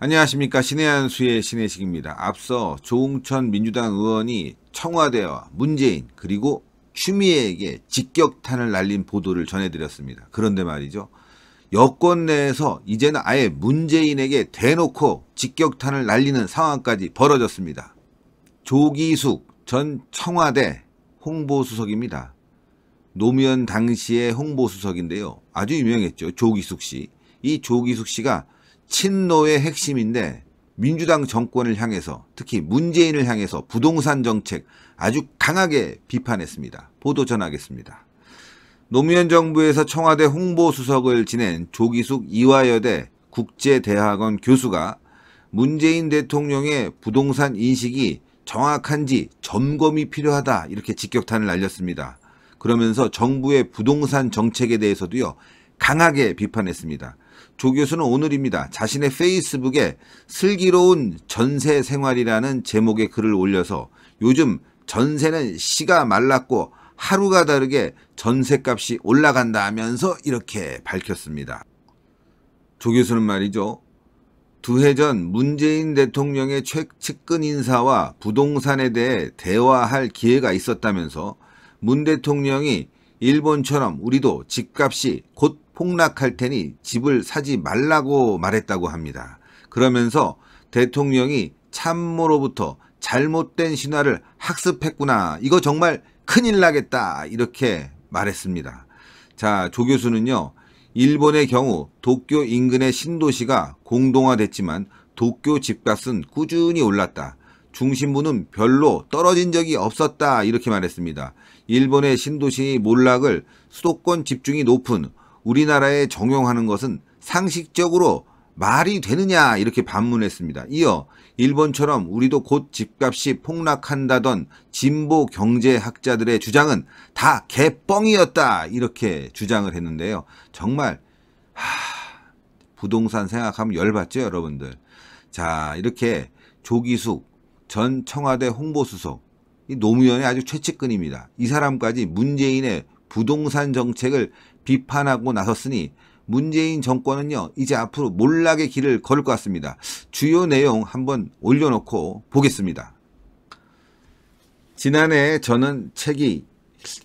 안녕하십니까 신해한수의 신해식입니다. 앞서 조웅천 민주당 의원이 청와대와 문재인 그리고 추미애에게 직격탄을 날린 보도를 전해드렸습니다. 그런데 말이죠. 여권 내에서 이제는 아예 문재인에게 대놓고 직격탄을 날리는 상황까지 벌어졌습니다. 조기숙 전 청와대 홍보수석입니다. 노무현 당시의 홍보수석인데요. 아주 유명했죠. 조기숙 씨. 이 조기숙 씨가 친노의 핵심인데 민주당 정권을 향해서 특히 문재인을 향해서 부동산 정책 아주 강하게 비판했습니다. 보도 전하겠습니다. 노무현 정부에서 청와대 홍보수석을 지낸 조기숙 이화여대 국제대학원 교수가 문재인 대통령의 부동산 인식이 정확한지 점검이 필요하다 이렇게 직격탄을 날렸습니다. 그러면서 정부의 부동산 정책에 대해서도요 강하게 비판했습니다. 조 교수는 오늘입니다. 자신의 페이스북에 슬기로운 전세 생활이라는 제목의 글을 올려서 요즘 전세는 씨가 말랐고 하루가 다르게 전세값이 올라간다 하면서 이렇게 밝혔습니다. 조 교수는 말이죠. 두 해 전 문재인 대통령의 최측근 인사와 부동산에 대해 대화할 기회가 있었다면서 문 대통령이 일본처럼 우리도 집값이 곧 폭락할 테니 집을 사지 말라고 말했다고 합니다. 그러면서 대통령이 참모로부터 잘못된 신화를 학습했구나. 이거 정말 큰일 나겠다. 이렇게 말했습니다. 자, 조 교수는요. 일본의 경우 도쿄 인근의 신도시가 공동화됐지만 도쿄 집값은 꾸준히 올랐다. 중심부는 별로 떨어진 적이 없었다. 이렇게 말했습니다. 일본의 신도시 몰락을 수도권 집중이 높은 우리나라에 적용하는 것은 상식적으로 말이 되느냐 이렇게 반문했습니다. 이어 일본처럼 우리도 곧 집값이 폭락한다던 진보 경제학자들의 주장은 다 개뻥이었다 이렇게 주장을 했는데요. 정말 하, 부동산 생각하면 열받죠 여러분들. 자 이렇게 조기숙 전 청와대 홍보수석 이 노무현의 아주 최측근입니다. 이 사람까지 문재인의 부동산 정책을 비판하고 나섰으니 문재인 정권은요 이제 앞으로 몰락의 길을 걸을 것 같습니다. 주요 내용 한번 올려놓고 보겠습니다. 지난해 저는 책이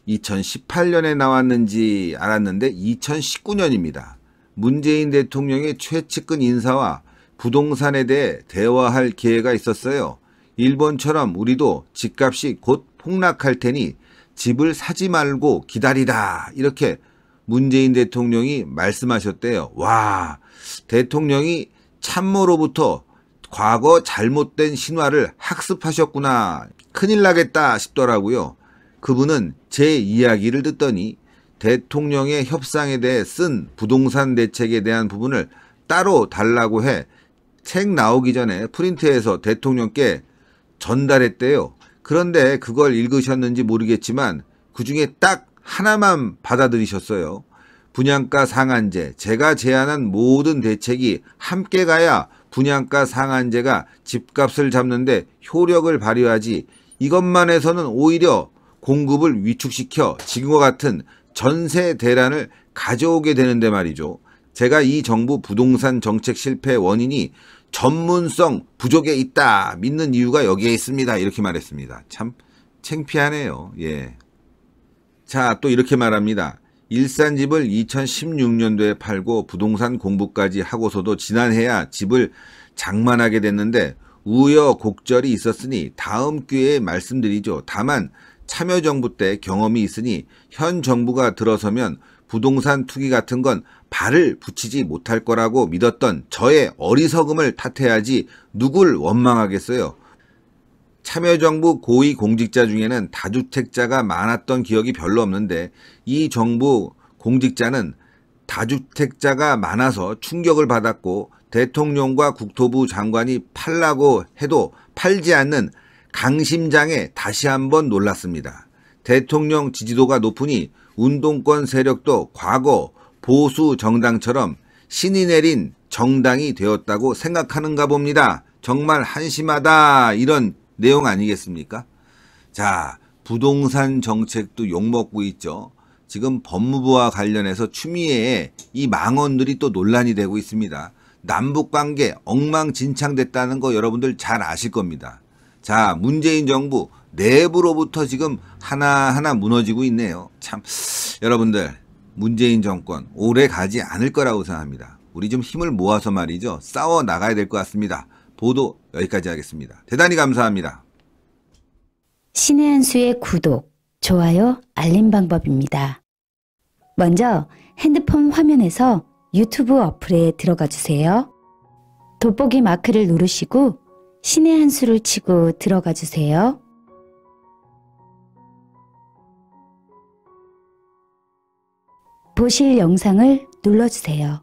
2018년에 나왔는지 알았는데 2019년입니다. 문재인 대통령의 최측근 인사와 부동산에 대해 대화할 기회가 있었어요. 일본처럼 우리도 집값이 곧 폭락할 테니 집을 사지 말고 기다리다 이렇게 문재인 대통령이 말씀하셨대요. 와, 대통령이 참모로부터 과거 잘못된 신화를 학습하셨구나. 큰일 나겠다 싶더라고요. 그분은 제 이야기를 듣더니 대통령의 협상에 대해 쓴 부동산 대책에 대한 부분을 따로 달라고 해 책 나오기 전에 프린트해서 대통령께 전달했대요. 그런데 그걸 읽으셨는지 모르겠지만 그 중에 딱 하나만 받아들이셨어요. 분양가 상한제, 제가 제안한 모든 대책이 함께 가야 분양가 상한제가 집값을 잡는데 효력을 발휘하지 이것만 해서는 오히려 공급을 위축시켜 지금과 같은 전세 대란을 가져오게 되는데 말이죠. 제가 이 정부 부동산 정책 실패 원인이 전문성 부족에 있다 믿는 이유가 여기에 있습니다. 이렇게 말했습니다. 참 창피하네요. 예. 자, 또 이렇게 말합니다. 일산 집을 2016년도에 팔고 부동산 공부까지 하고서도 지난해야 집을 장만하게 됐는데 우여곡절이 있었으니 다음 기회에 말씀드리죠. 다만 참여정부 때 경험이 있으니 현 정부가 들어서면 부동산 투기 같은 건 발을 붙이지 못할 거라고 믿었던 저의 어리석음을 탓해야지 누굴 원망하겠어요. 참여정부 고위공직자 중에는 다주택자가 많았던 기억이 별로 없는데 이 정부 공직자는 다주택자가 많아서 충격을 받았고 대통령과 국토부 장관이 팔라고 해도 팔지 않는 강심장에 다시 한번 놀랐습니다. 대통령 지지도가 높으니 운동권 세력도 과거 보수 정당처럼 신이 내린 정당이 되었다고 생각하는가 봅니다. 정말 한심하다 이런 내용 아니겠습니까? 자, 부동산 정책도 욕먹고 있죠. 지금 법무부와 관련해서 추미애의 이 망언들이 또 논란이 되고 있습니다. 남북관계 엉망진창됐다는 거 여러분들 잘 아실 겁니다. 자, 문재인 정부 내부로부터 지금 하나하나 무너지고 있네요. 참, 여러분들, 문재인 정권 오래 가지 않을 거라고 생각합니다. 우리 좀 힘을 모아서 말이죠. 싸워 나가야 될 것 같습니다. 보도 여기까지 하겠습니다. 대단히 감사합니다. 신의 한 수의 구독, 좋아요, 알림 방법입니다. 먼저 핸드폰 화면에서 유튜브 어플에 들어가 주세요. 돋보기 마크를 누르시고 신의 한 수를 치고 들어가 주세요. 보실 영상을 눌러주세요.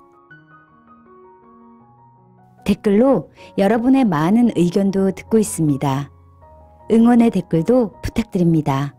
댓글로 여러분의 많은 의견도 듣고 있습니다. 응원의 댓글도 부탁드립니다.